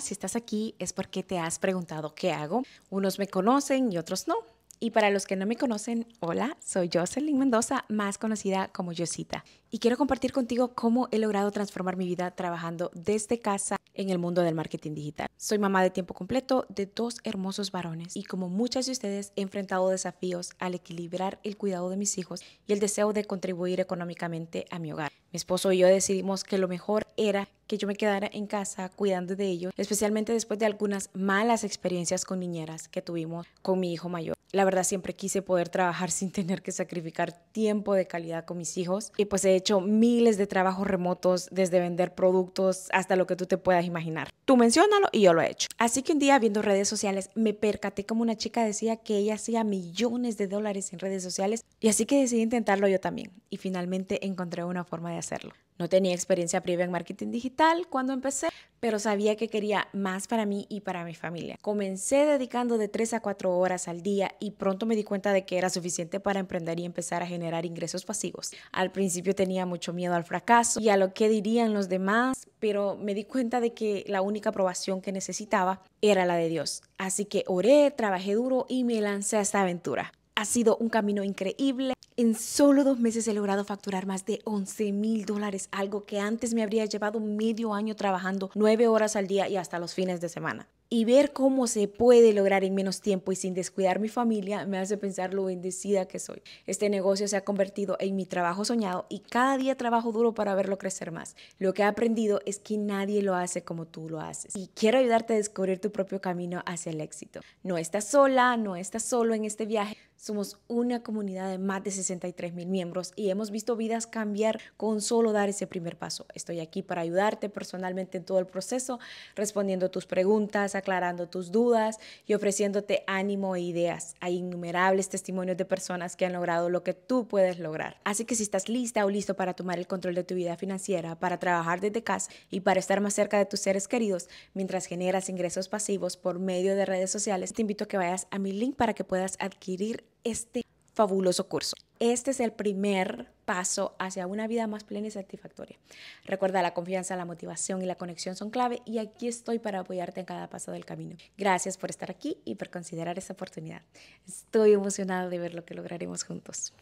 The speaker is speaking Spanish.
Si estás aquí es porque te has preguntado qué hago. Unos me conocen y otros no. Y para los que no me conocen, hola, soy Jocelyn Mendoza, más conocida como Josita. Y quiero compartir contigo cómo he logrado transformar mi vida trabajando desde casa en el mundo del marketing digital. Soy mamá de tiempo completo de dos hermosos varones y como muchas de ustedes he enfrentado desafíos al equilibrar el cuidado de mis hijos y el deseo de contribuir económicamente a mi hogar. Mi esposo y yo decidimos que lo mejor era que yo me quedara en casa cuidando de ellos, especialmente después de algunas malas experiencias con niñeras que tuvimos con mi hijo mayor. La verdad siempre quise poder trabajar sin tener que sacrificar tiempo de calidad con mis hijos y pues he hecho miles de trabajos remotos desde vender productos hasta lo que tú te puedas imaginar. Tú menciónalo y yo lo he hecho. Así que un día viendo redes sociales me percaté como una chica decía que ella hacía millones de dólares en redes sociales y así que decidí intentarlo yo también y finalmente encontré una forma de hacerlo. No tenía experiencia previa en marketing digital cuando empecé, pero sabía que quería más para mí y para mi familia. Comencé dedicando de 3 a 4 horas al día y pronto me di cuenta de que era suficiente para emprender y empezar a generar ingresos pasivos. Al principio tenía mucho miedo al fracaso y a lo que dirían los demás, pero me di cuenta de que la única aprobación que necesitaba era la de Dios. Así que oré, trabajé duro y me lancé a esta aventura. Ha sido un camino increíble. En solo dos meses he logrado facturar más de 11 mil dólares, algo que antes me habría llevado medio año trabajando nueve horas al día y hasta los fines de semana. Y ver cómo se puede lograr en menos tiempo y sin descuidar mi familia me hace pensar lo bendecida que soy. Este negocio se ha convertido en mi trabajo soñado y cada día trabajo duro para verlo crecer más. Lo que he aprendido es que nadie lo hace como tú lo haces. Y quiero ayudarte a descubrir tu propio camino hacia el éxito. No estás sola, no estás solo en este viaje. Somos una comunidad de más de 63 mil miembros y hemos visto vidas cambiar con solo dar ese primer paso. Estoy aquí para ayudarte personalmente en todo el proceso, respondiendo tus preguntas, aclarando tus dudas y ofreciéndote ánimo e ideas. Hay innumerables testimonios de personas que han logrado lo que tú puedes lograr. Así que si estás lista o listo para tomar el control de tu vida financiera, para trabajar desde casa y para estar más cerca de tus seres queridos mientras generas ingresos pasivos por medio de redes sociales, te invito a que vayas a mi link para que puedas adquirir este fabuloso curso. Este es el primer paso hacia una vida más plena y satisfactoria. Recuerda, la confianza, la motivación y la conexión son clave y aquí estoy para apoyarte en cada paso del camino. Gracias por estar aquí y por considerar esta oportunidad. Estoy emocionado de ver lo que lograremos juntos.